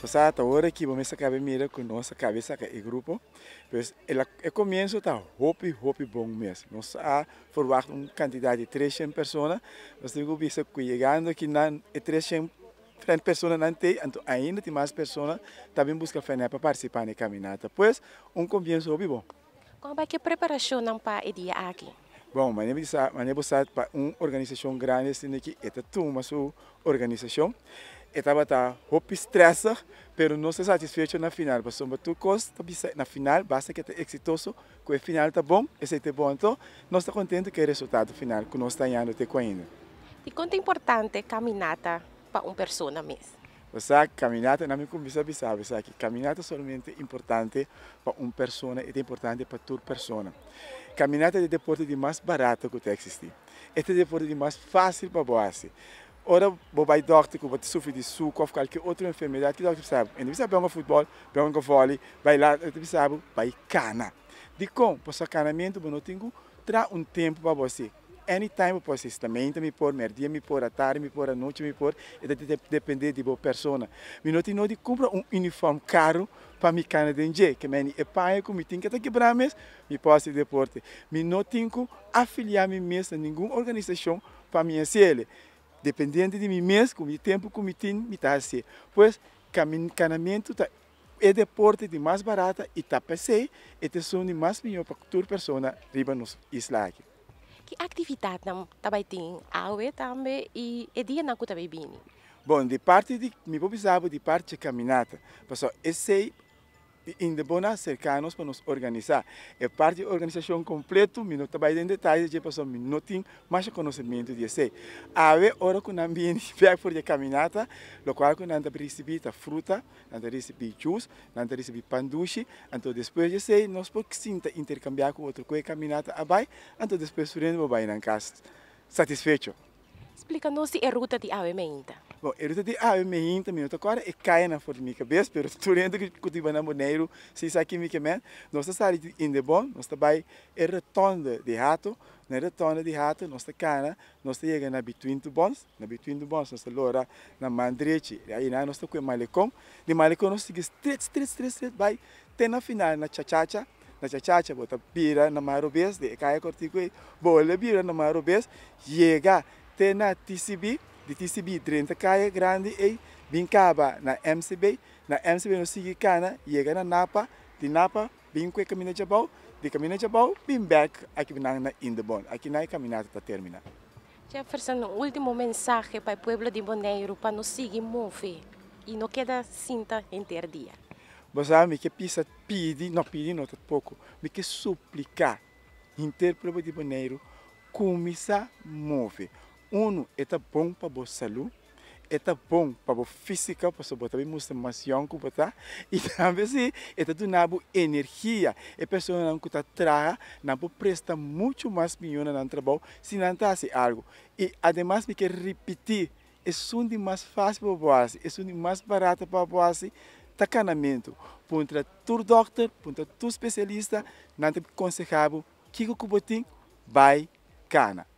Pues hasta ahora aquí vamos a acabar mira con cabeça e el grupo. pois el, el está hopi hopi bom mesmo. Nós ha formado uma quantidade de 300 pessoas, mas temos visto que llegando não é eh, 300 pessoas não tem, então ainda tem mais pessoas também busca fazer para participar na caminhada. Pois, um começo bem bom. Como é que a preparação não para o dia aqui? Bom, mas eu vou para uma organização grande, assim, que é uma organização estava tá roupa estressa, pero não se satisfeito na final. Porque sobre tu costa na final, basta que tá exitoso, que o final tá bom, esse é bom. Então, nós está contente com o resultado final que nós está ganhando até ainda. E quanto é importante caminhada para uma pessoa mesmo? Você caminhada, não me conversa a sabe que é somente importante para uma pessoa e é importante para toda pessoa. Caminhada é o deporte de mais barato que tem existir. Este é o deporte de mais fácil para você ora bo bai doktor ko bat sufi di su ko fkal ke enfermidade que doktor sabe en bisa jogar futebol jogar vôlei bai lá bisa sabe bai cana de com por sacanamento tenho que traz um tempo para você anytime posso estar também me pôr merdia me pôr à tarde me pôr à noite me pôr e de, de, depender de boa pessoa eu não tenho de comprar um uniforme caro para me cana de que me é pai que me tinha que quebrar mês me posso deporte eu não tenho que afiliar me mesmo a nenhuma organização para me ensinar dependente de mim mesmo, com o meu tempo, com o meu time, me está assim. Pois, caminhamento tá, é deporte de mais barata e tá passei, e te som de mais melhor para toda pessoa riba nos isla Que atividade não também tem aue também e é dia na que também vim? Bom, de parte de, me vou de parte de caminhada, pessoal, esse em de cercar-nos para nos organizar. É parte da organização completa, mas não trabalho em detalhes, já passou não tenho mais conhecimento de ser. A ver, hora que eu ambiente pego por de caminhata, o qual eu não recebi a fruta, não recebi juice, não recebi panduche, então depois de sei, nós podemos intercambiar com outro que a abai, então depois surgindo, vou vai na casa satisfeito. Explica-nos a ruta de AVE Menta. Bom, eu te ah, me awe mehinta minuta agora e cai na formiga, formica. Bes pero turendo que o tipo cutibana moneiro, se isso aqui me quemen, nós está sali inde bom, nós estamos vai e é retonda de rato, na né, retonda de rato, nós está cana, nós estamos chega na between the bons, na between the bons, nós estamos lora na mandreche, aí nós estamos com o malecom, de malecom nós está straight, straight, straight, straight, vai até na final na chachacha, na chachacha, bota bira na marubes, de caia cortico, bola bira na marubes, chega até na TCB, de TCB 30 Caia Grande e Bincaba na MCB. Na MCB no Sigui Cana, chega na Napa, de Napa, Binque Caminho Jabal, de caminha de Jabal, vim back aqui na Indebon. Aqui na caminhada para terminar. Jefferson, último mensagem para o povo de Boneiro para nos seguir move e não queda cinta dia. Você me que pisa pedir, não pedi não pouco, me que suplicar, interpelo de Boneiro, começar a mover uno está bom para boa saúde, está bom para boa física, para boa também musculação que botar e também se está dando energia. é pessoa não está traga, não presta muito mais melhor no trabalho se não está algo. E ademais porque repetir é um mais fácil para boas, é um mais barato para boas tacanamento. Para tu doctor, para tu especialista, não te aconselhava que o cubotim vai cana.